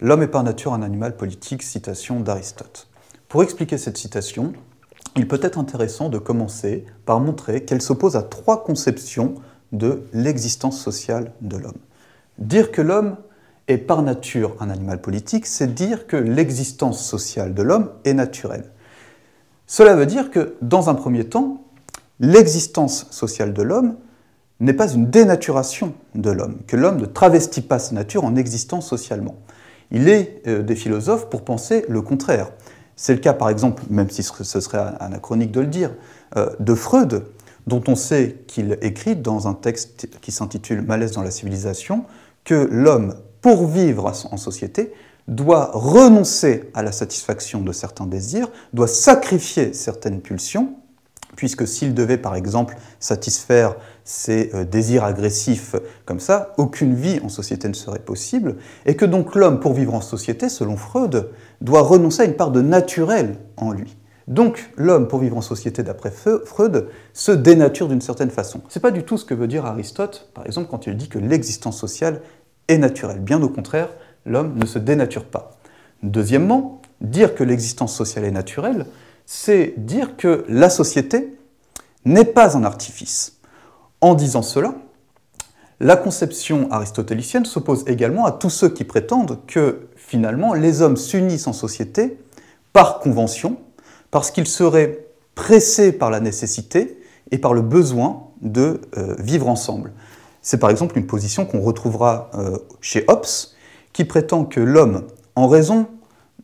L'homme est par nature un animal politique, citation d'Aristote. Pour expliquer cette citation, il peut être intéressant de commencer par montrer qu'elle s'oppose à trois conceptions de l'existence sociale de l'homme. Dire que l'homme est par nature un animal politique, c'est dire que l'existence sociale de l'homme est naturelle. Cela veut dire que, dans un premier temps, l'existence sociale de l'homme n'est pas une dénaturation de l'homme, que l'homme ne travestit pas sa nature en existant socialement il est euh, des philosophes pour penser le contraire. C'est le cas, par exemple, même si ce serait anachronique de le dire, euh, de Freud, dont on sait qu'il écrit dans un texte qui s'intitule Malaise dans la civilisation, que l'homme, pour vivre en société, doit renoncer à la satisfaction de certains désirs, doit sacrifier certaines pulsions puisque s'il devait par exemple satisfaire ses euh, désirs agressifs comme ça, aucune vie en société ne serait possible, et que donc l'homme, pour vivre en société, selon Freud, doit renoncer à une part de naturel en lui. Donc l'homme, pour vivre en société d'après Freud, se dénature d'une certaine façon. Ce n'est pas du tout ce que veut dire Aristote, par exemple, quand il dit que l'existence sociale est naturelle. Bien au contraire, l'homme ne se dénature pas. Deuxièmement, dire que l'existence sociale est naturelle, c'est dire que la société n'est pas un artifice. En disant cela, la conception aristotélicienne s'oppose également à tous ceux qui prétendent que finalement les hommes s'unissent en société par convention, parce qu'ils seraient pressés par la nécessité et par le besoin de euh, vivre ensemble. C'est par exemple une position qu'on retrouvera euh, chez Hobbes, qui prétend que l'homme, en raison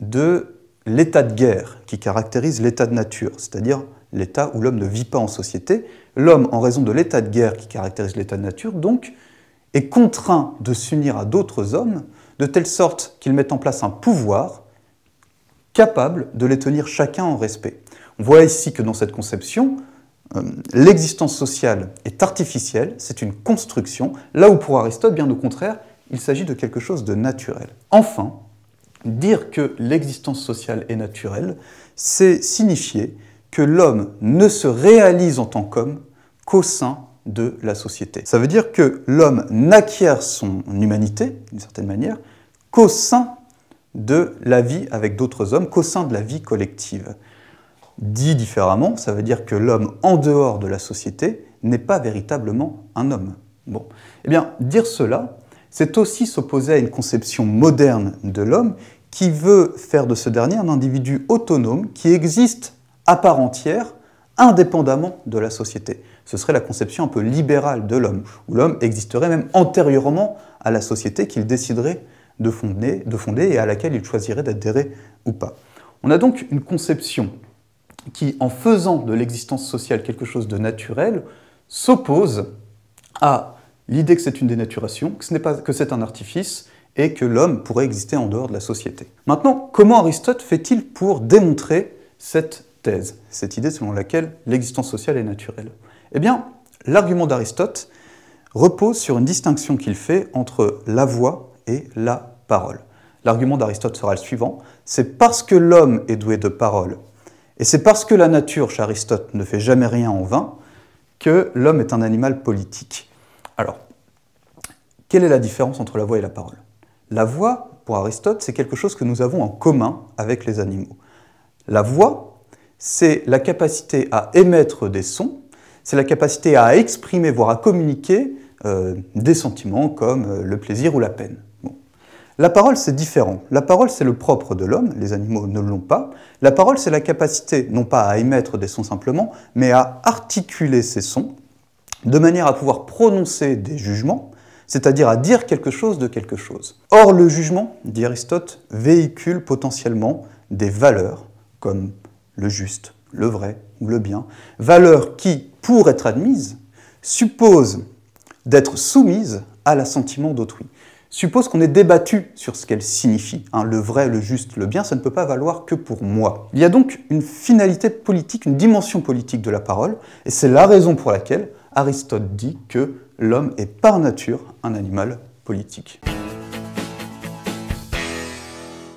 de l'état de guerre qui caractérise l'état de nature, c'est-à-dire l'état où l'homme ne vit pas en société. L'homme, en raison de l'état de guerre qui caractérise l'état de nature, donc, est contraint de s'unir à d'autres hommes de telle sorte qu'il mette en place un pouvoir capable de les tenir chacun en respect. On voit ici que dans cette conception, euh, l'existence sociale est artificielle, c'est une construction, là où pour Aristote, bien au contraire, il s'agit de quelque chose de naturel. Enfin, Dire que l'existence sociale est naturelle, c'est signifier que l'homme ne se réalise en tant qu'homme qu'au sein de la société. Ça veut dire que l'homme n'acquiert son humanité, d'une certaine manière, qu'au sein de la vie avec d'autres hommes, qu'au sein de la vie collective. Dit différemment, ça veut dire que l'homme en dehors de la société n'est pas véritablement un homme. Bon, eh bien, dire cela, c'est aussi s'opposer à une conception moderne de l'homme qui veut faire de ce dernier un individu autonome qui existe à part entière, indépendamment de la société. Ce serait la conception un peu libérale de l'homme, où l'homme existerait même antérieurement à la société qu'il déciderait de fonder, de fonder et à laquelle il choisirait d'adhérer ou pas. On a donc une conception qui, en faisant de l'existence sociale quelque chose de naturel, s'oppose à l'idée que c'est une dénaturation, que, ce pas, que c'est un artifice, et que l'homme pourrait exister en dehors de la société. Maintenant, comment Aristote fait-il pour démontrer cette thèse, cette idée selon laquelle l'existence sociale est naturelle Eh bien, l'argument d'Aristote repose sur une distinction qu'il fait entre la voix et la parole. L'argument d'Aristote sera le suivant, c'est parce que l'homme est doué de parole, et c'est parce que la nature, chez Aristote, ne fait jamais rien en vain, que l'homme est un animal politique. Alors, quelle est la différence entre la voix et la parole La voix, pour Aristote, c'est quelque chose que nous avons en commun avec les animaux. La voix, c'est la capacité à émettre des sons, c'est la capacité à exprimer, voire à communiquer euh, des sentiments comme euh, le plaisir ou la peine. La parole, c'est différent. La parole, c'est le propre de l'homme, les animaux ne l'ont pas. La parole, c'est la capacité, non pas à émettre des sons simplement, mais à articuler ces sons de manière à pouvoir prononcer des jugements, c'est-à-dire à dire quelque chose de quelque chose. Or, le jugement, dit Aristote, véhicule potentiellement des valeurs, comme le juste, le vrai ou le bien, valeurs qui, pour être admises, supposent d'être soumises à l'assentiment d'autrui. Suppose qu'on est débattu sur ce qu'elles signifient. Hein, le vrai, le juste, le bien, ça ne peut pas valoir que pour moi. Il y a donc une finalité politique, une dimension politique de la parole, et c'est la raison pour laquelle Aristote dit que l'homme est par nature un animal politique.